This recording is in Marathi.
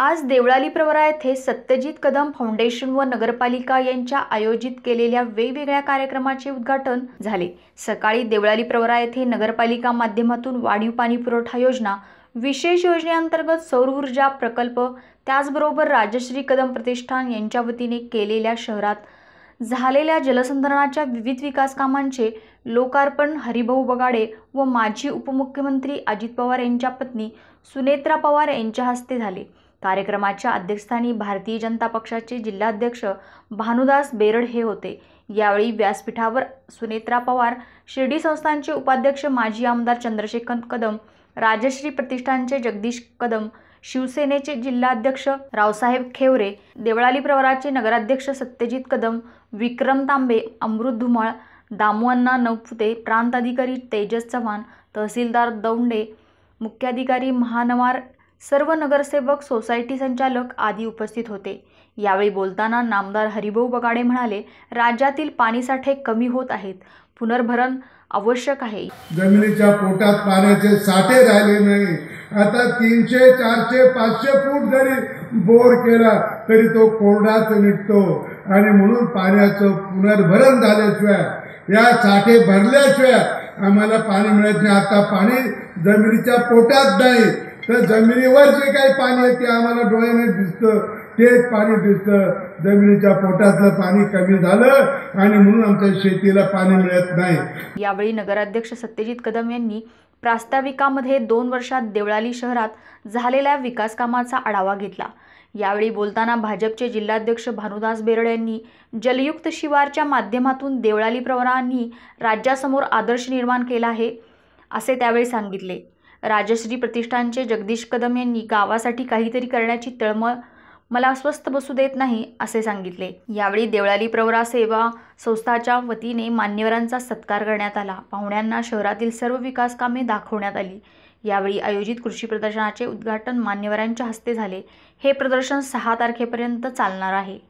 आज देवळाली प्रवरा येथे सत्यजित कदम फाउंडेशन व नगरपालिका यांच्या आयोजित केलेल्या वेगवेगळ्या कार्यक्रमाचे उद्घाटन झाले सकाळी देवळाली प्रवरा येथे नगरपालिका माध्यमातून वाढीव पाणी पुरवठा योजना विशेष योजनेअंतर्गत सौर ऊर्जा प्रकल्प त्याचबरोबर राजश्री कदम प्रतिष्ठान यांच्या वतीने केलेल्या शहरात झालेल्या जलसंधारणाच्या विविध विकास कामांचे लोकार्पण हरिभाऊ बगाडे व माजी उपमुख्यमंत्री अजित पवार यांच्या पत्नी सुनेत्रा पवार यांच्या हस्ते झाले कार्यक्रमाच्या अध्यक्षस्थानी भारतीय जनता पक्षाचे जिल्हाध्यक्ष भानुदास बेरड हे होते यावेळी व्यासपीठावर सुनेत्रा पवार शिर्डी संस्थानचे उपाध्यक्ष माजी आमदार चंद्रशेखर कदम राजश्री प्रतिष्ठानचे जगदीश कदम शिवसेनेचे जिल्हाध्यक्ष रावसाहेब खेवरे देवळाली प्रवराचे नगराध्यक्ष सत्यजित कदम विक्रम तांबे अमृत धुमाळ दामुअण्णा नवफुते प्रांताधिकारी तेजस चव्हाण तहसीलदार दौंडे मुख्याधिकारी महानवार सर्व नगरसेवक सोसायटी संचालक आदी उपस्थित होते यावेळी बोलताना नामदार हरिभाऊ बगाडे म्हणाले राज्यातील पाणीसाठे कमी होत आहेत पुनर्भरण आवश्यक आहे जमिनीच्या पोटात पाण्याचे साठे राहिले नाही आता तीनशे चारशे पाचशे फूट जरी बोर केला तरी तो कोरडाच निघतो आणि म्हणून पाण्याचं पुनर्भरण झाल्याशिवाय या साठे भरल्याशिवाय आम्हाला पाणी मिळत नाही आता पाणी जमिनीच्या पोटात नाही तर जमिनीवर जे काही पाणी आहे ते आम्हाला डोळ्याने दिसतं तेच पाणी दिसतं जमिनीच्या पोटातलं पाणी कमी झालं आणि म्हणून आमच्या शेतीला पाणी मिळत नाही यावेळी नगराध्यक्ष सत्यजित कदम यांनी प्रास्ताविकामध्ये दोन वर्षात देवळाली शहरात झालेल्या विकास कामाचा आढावा घेतला यावेळी बोलताना भाजपचे जिल्हाध्यक्ष भानुदास बेरड यांनी जलयुक्त शिवारच्या माध्यमातून देवळाली प्रवरांनी राज्यासमोर आदर्श निर्माण केला आहे असे त्यावेळी सांगितले राजश्री प्रतिष्ठानचे जगदीश कदम यांनी गावासाठी काहीतरी करण्याची तळमळ मला अस्वस्थ बसू देत नाही असे सांगितले यावेळी देवळाली प्रवरा सेवा संस्थाच्या वतीने मान्यवरांचा सत्कार करण्यात आला पाहुण्यांना शहरातील सर्व विकास कामे दाखवण्यात आली यावेळी आयोजित कृषी प्रदर्शनाचे उद्घाटन मान्यवरांच्या हस्ते झाले हे प्रदर्शन सहा तारखेपर्यंत चालणार आहे